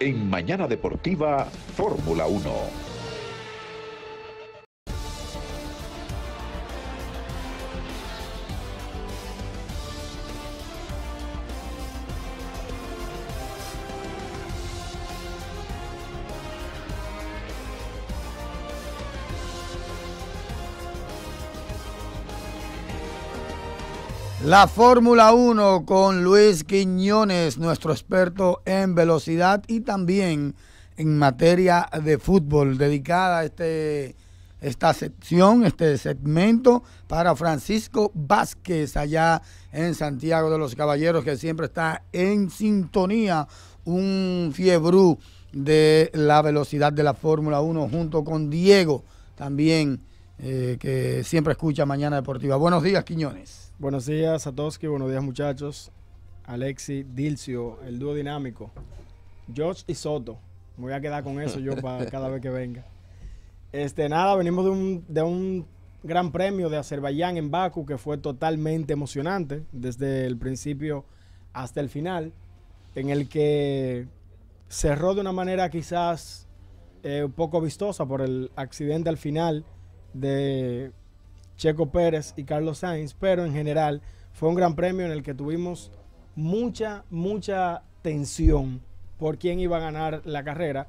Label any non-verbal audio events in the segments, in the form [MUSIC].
en Mañana Deportiva Fórmula 1. La Fórmula 1 con Luis Quiñones, nuestro experto en velocidad y también en materia de fútbol, dedicada a este, esta sección, este segmento para Francisco Vázquez allá en Santiago de los Caballeros, que siempre está en sintonía, un fiebrú de la velocidad de la Fórmula 1 junto con Diego también, eh, que siempre escucha Mañana Deportiva. Buenos días, Quiñones. Buenos días, a Satoshi. Buenos días, muchachos. Alexi, Dilcio, el dúo dinámico. George y Soto. Me voy a quedar con eso yo para [LAUGHS] cada vez que venga. Este, nada, venimos de un, de un gran premio de Azerbaiyán en Baku que fue totalmente emocionante desde el principio hasta el final, en el que cerró de una manera quizás un eh, poco vistosa por el accidente al final de Checo Pérez y Carlos Sainz, pero en general fue un gran premio en el que tuvimos mucha, mucha tensión por quién iba a ganar la carrera,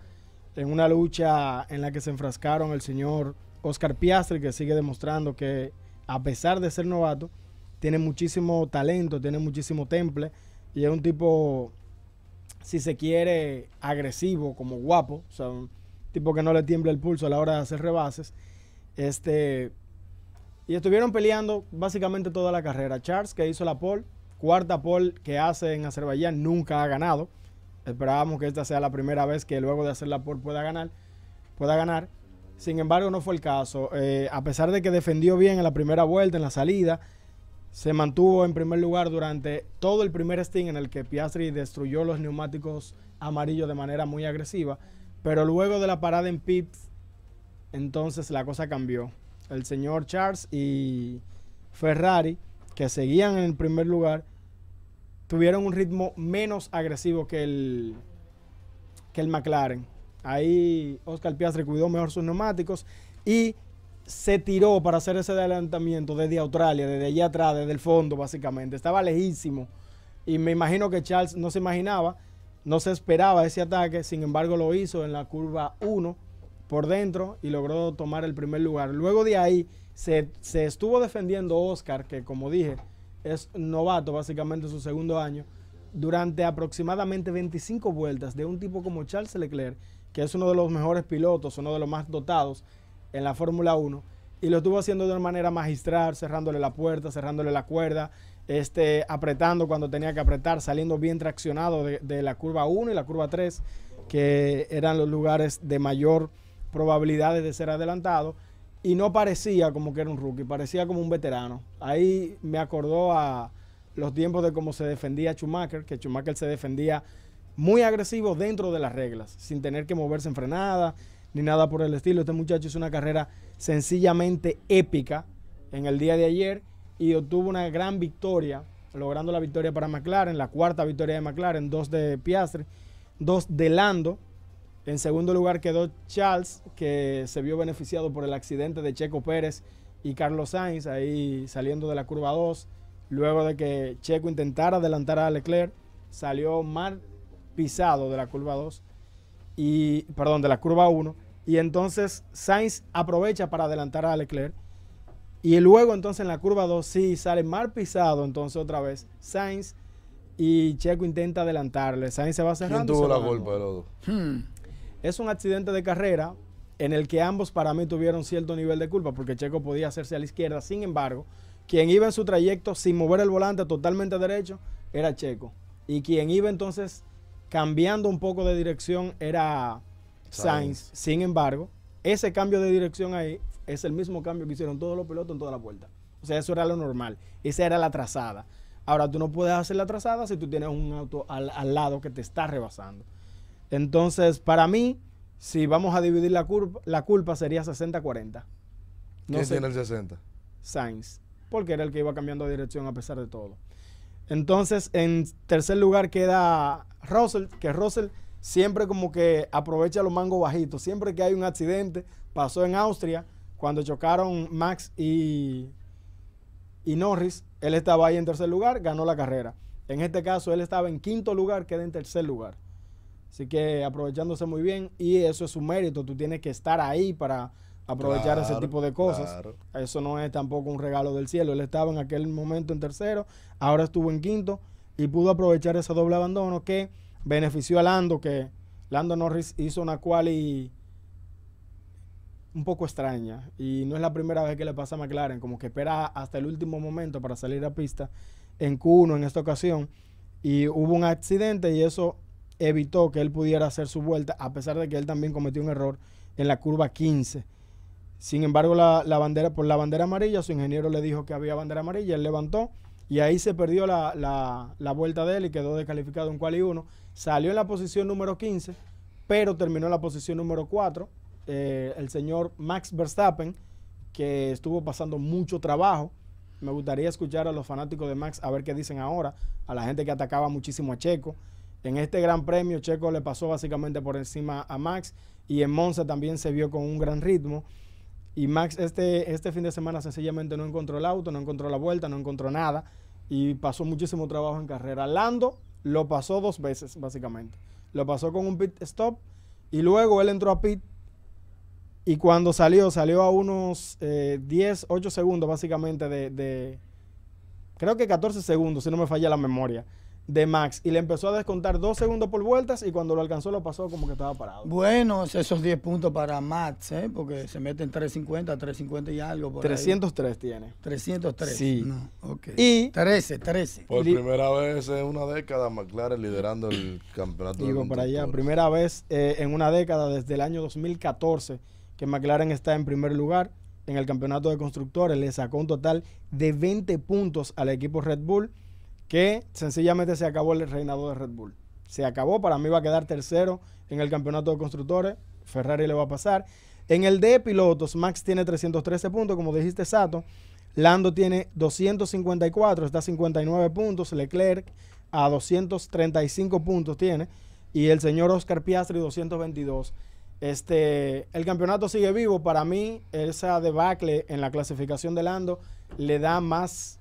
en una lucha en la que se enfrascaron el señor Oscar Piastri, que sigue demostrando que a pesar de ser novato, tiene muchísimo talento, tiene muchísimo temple y es un tipo, si se quiere, agresivo, como guapo, o sea, un tipo que no le tiembla el pulso a la hora de hacer rebases. Este, y estuvieron peleando básicamente toda la carrera. Charles, que hizo la pole, cuarta pole que hace en Azerbaiyán, nunca ha ganado. Esperábamos que esta sea la primera vez que luego de hacer la pole pueda ganar. Pueda ganar. Sin embargo, no fue el caso. Eh, a pesar de que defendió bien en la primera vuelta, en la salida, se mantuvo en primer lugar durante todo el primer sting en el que Piastri destruyó los neumáticos amarillos de manera muy agresiva. Pero luego de la parada en pits, entonces la cosa cambió el señor Charles y Ferrari, que seguían en el primer lugar, tuvieron un ritmo menos agresivo que el, que el McLaren. Ahí Oscar Piastri cuidó mejor sus neumáticos y se tiró para hacer ese adelantamiento desde Australia, desde allá atrás, desde el fondo básicamente. Estaba lejísimo y me imagino que Charles no se imaginaba, no se esperaba ese ataque, sin embargo lo hizo en la curva 1 por dentro y logró tomar el primer lugar. Luego de ahí se, estuvo defendiendo Oscar, que como dije, es novato básicamente en su segundo año, durante aproximadamente 25 vueltas de un tipo como Charles Leclerc, que es uno de los mejores pilotos, uno de los más dotados en la Fórmula 1, y lo estuvo haciendo de una manera magistral, cerrándole la puerta, cerrándole la cuerda, este, apretando cuando tenía que apretar, saliendo bien traccionado de, de la curva 1 y la curva 3, que eran los lugares de mayor probabilidades de ser adelantado y no parecía como que era un rookie, parecía como un veterano. Ahí me acordó a los tiempos de cómo se defendía Schumacher, que Schumacher se defendía muy agresivo dentro de las reglas, sin tener que moverse en frenada ni nada por el estilo. Este muchacho hizo una carrera sencillamente épica en el día de ayer y obtuvo una gran victoria, logrando la victoria para McLaren, la cuarta victoria de McLaren, dos de Piastre, dos de Lando, en segundo lugar quedó Charles, que se vio beneficiado por el accidente de Checo Pérez y Carlos Sainz, ahí saliendo de la curva 2. Luego de que Checo intentara adelantar a Leclerc, salió mal pisado de la curva 2 y perdón, de la curva 1 y entonces Sainz aprovecha para adelantar a Leclerc y luego entonces en la curva 2 sí sale mal pisado, entonces otra vez Sainz y Checo intenta adelantarle. Sainz se va cerrando. ¿Quién tuvo la culpa de los es un accidente de carrera en el que ambos para mí tuvieron cierto nivel de culpa porque Checo podía hacerse a la izquierda. Sin embargo, quien iba en su trayecto sin mover el volante totalmente derecho era Checo. Y quien iba entonces cambiando un poco de dirección era Sainz. Sin embargo, ese cambio de dirección ahí es el mismo cambio que hicieron todos los pilotos en toda la vuelta. O sea, eso era lo normal. Esa era la trazada. Ahora, tú no puedes hacer la trazada si tú tienes un auto al lado que te está rebasando. Entonces, para mí, si vamos a dividir la, culpa, la culpa sería 60-40. No ¿Quién tiene el 60? Sainz, porque era el que iba cambiando de dirección a pesar de todo. Entonces, en tercer lugar queda Russell, que Russell siempre como que aprovecha los mangos bajitos. Siempre que hay un accidente, pasó en Austria, cuando chocaron Max y, y Norris, él estaba ahí en tercer lugar, ganó la carrera. En este caso, él estaba en quinto lugar, queda en tercer lugar. Así que aprovechándose muy bien y eso es su mérito, tú tienes que estar ahí para aprovechar ese tipo de cosas. Eso no es tampoco un regalo del cielo. Él estaba en aquel momento en tercero, ahora estuvo en quinto y pudo aprovechar ese doble abandono que benefició a Lando, que Lando Norris hizo una quali un poco extraña y no es la primera vez que le pasa a McLaren, como que espera hasta el último momento para salir a pista en Q1 en esta ocasión y hubo un accidente y eso evitó que él pudiera hacer su vuelta, a pesar de que él también cometió un error en la curva 15. Sin embargo, la, bandera, por la bandera amarilla, su ingeniero le dijo que había bandera amarilla, él levantó y ahí se perdió la, vuelta de él y quedó descalificado en cual y uno. Salió en la posición número 15, pero terminó en la posición número 4. Eh, el señor Max Verstappen, que estuvo pasando mucho trabajo. Me gustaría escuchar a los fanáticos de Max a ver qué dicen ahora, a la gente que atacaba muchísimo a Checo, en este gran premio Checo le pasó básicamente por encima a Max y en Monza también se vio con un gran ritmo. Y Max este, este fin de semana sencillamente no encontró el auto, no encontró la vuelta, no encontró nada y pasó muchísimo trabajo en carrera. Lando lo pasó dos veces básicamente. Lo pasó con un pit stop y luego él entró a pit y cuando salió, salió a unos 10, eh, 8 segundos básicamente de, de, creo que 14 segundos, si no me falla la memoria, de Max y le empezó a descontar dos segundos por vueltas y cuando lo alcanzó lo pasó como que estaba parado. Bueno, esos 10 puntos para Max, ¿eh? porque se mete en 350, 350 y algo. 303 tiene. 303. Sí. okay. Y 13, 13. Por primera vez en una década, McLaren liderando el campeonato. Digo, para allá, primera vez eh, en una década desde el año 2014 que McLaren está en primer lugar en el campeonato de constructores. Le sacó un total de 20 puntos al equipo Red Bull que sencillamente se acabó el reinado de Red Bull. Se acabó, para mí va a quedar tercero en el campeonato de constructores, Ferrari le va a pasar. En el de pilotos, Max tiene 313 puntos, como dijiste Sato, Lando tiene 254, está a 59 puntos, Leclerc a 235 puntos tiene, y el señor Oscar Piastri 222. Este, el campeonato sigue vivo. Para mí, esa debacle en la clasificación de Lando le da más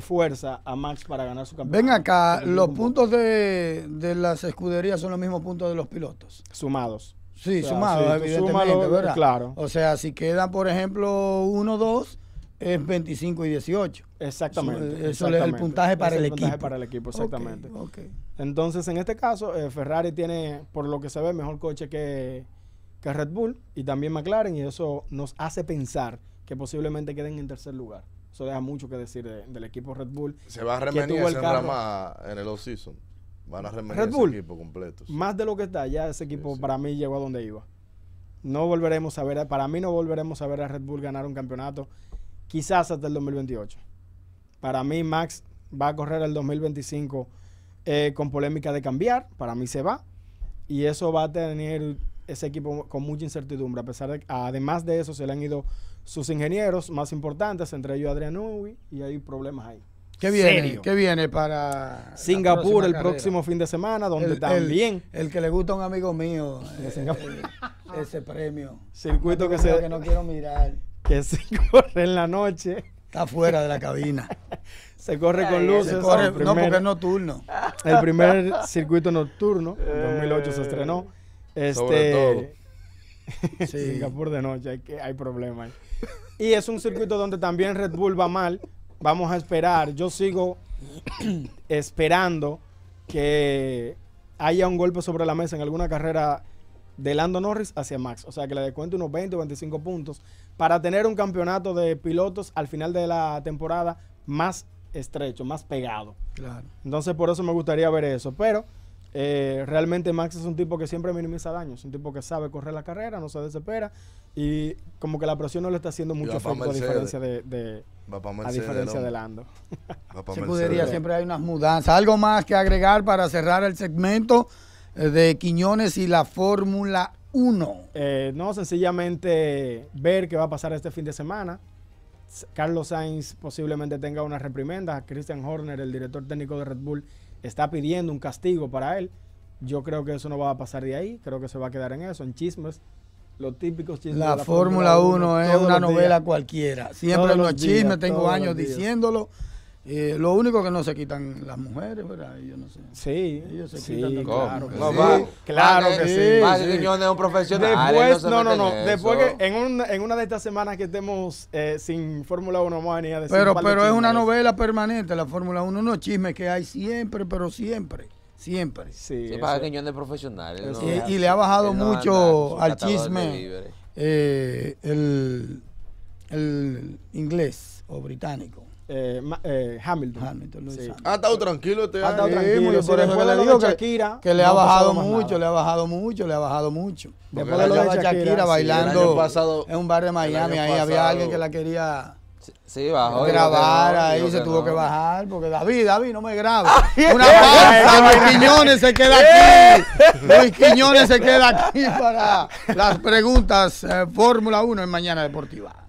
fuerza a Max para ganar su campeonato. Ven acá, los puntos de, las escuderías son los mismos puntos de los pilotos. Sumados. Sí, sumados, evidentemente, ¿verdad? Claro. O sea, si quedan, por ejemplo, 1, 2, es 25 y 18. Exactamente. Eso, es el puntaje para el, puntaje para el equipo, exactamente. Okay, Entonces, en este caso, eh, Ferrari tiene, por lo que se ve, mejor coche que, que Red Bull y también McLaren, y eso nos hace pensar que posiblemente queden en tercer lugar. Eso deja mucho que decir del equipo Red Bull. Se va a remediar ese en el off-season. Van a remediar el equipo completo. Más de lo que está, ya ese equipo para mí llegó a donde iba. No volveremos a ver, para mí no volveremos a ver a Red Bull ganar un campeonato quizás hasta el 2028. Para mí Max va a correr el 2025 eh, con polémica de cambiar, para mí se va. Y eso va a tener ese equipo con mucha incertidumbre. A pesar de, además de eso, se le han ido sus ingenieros más importantes, entre ellos Adrián Ubi, y hay problemas ahí. ¿Qué viene? ¿Qué viene para Singapur el próximo fin de semana? Donde también. El, que le gusta a un amigo mío. De eh, Singapur. Eh, ese premio. Circuito que se. Que no quiero mirar. Que se [LAUGHS] corre en la noche. Está fuera de la cabina. [LAUGHS] se corre con luces. no, porque es nocturno. El primer circuito nocturno, en 2008 se estrenó. Eh, este, [LAUGHS] Sí. Singapur de noche, hay, que, hay problemas. Y es un circuito donde también Red Bull va mal. Vamos a esperar. Yo sigo [CLEARS THROAT] esperando que haya un golpe sobre la mesa en alguna carrera de Lando Norris hacia Max. O sea, que le descuente unos 20 o 25 puntos para tener un campeonato de pilotos al final de la temporada más estrecho, más pegado. Claro. Entonces, por eso me gustaría ver eso. Pero eh, realmente Max es un tipo que siempre minimiza daños, un tipo que sabe correr la carrera, no se desespera y como que la presión no le está haciendo mucho efecto a diferencia de, diferencia de Lando. Se pudiera, siempre hay unas mudanzas. Algo más que agregar para cerrar el segmento eh, de Quiñones y la Fórmula 1. Eh, no, sencillamente ver qué va a pasar este fin de semana. Carlos Sainz posiblemente tenga una reprimenda. Christian Horner, el director técnico de Red Bull, está pidiendo un castigo para él. Yo creo que eso no va a pasar de ahí, creo que se va a quedar en eso, en chismes, los típicos chismes. La, Fórmula 1 es una novela cualquiera, siempre los, chismes, tengo años diciéndolo. Eh, lo único que no se quitan las mujeres, ¿verdad? Yo no sé. Sí. se quitan. Claro, que sí. claro que sí. un profesional. Después, no, no, no. Después que en, en una de estas semanas que estemos eh, sin Fórmula 1, vamos a venir a decir. Pero, pero es una novela permanente la Fórmula 1, unos chismes que hay siempre, pero siempre. Siempre. Sí, sí para que de profesionales. y, y, le ha bajado mucho al chisme eh, el, el inglés o británico. Eh, eh Hamilton. Ha estado tranquilo este año. tranquilo. por eso le digo que, Shakira, que le, ha bajado mucho, le ha bajado mucho, le ha bajado mucho. después de lo de Shakira, bailando en un bar de Miami, ahí había alguien que la quería sí, bajó, grabar, ahí se tuvo que bajar, porque David, David, no me graba. Una pausa, Luis eh, Quiñones se queda eh, aquí. Luis Quiñones se queda aquí para las preguntas Fórmula 1 en Mañana Deportiva.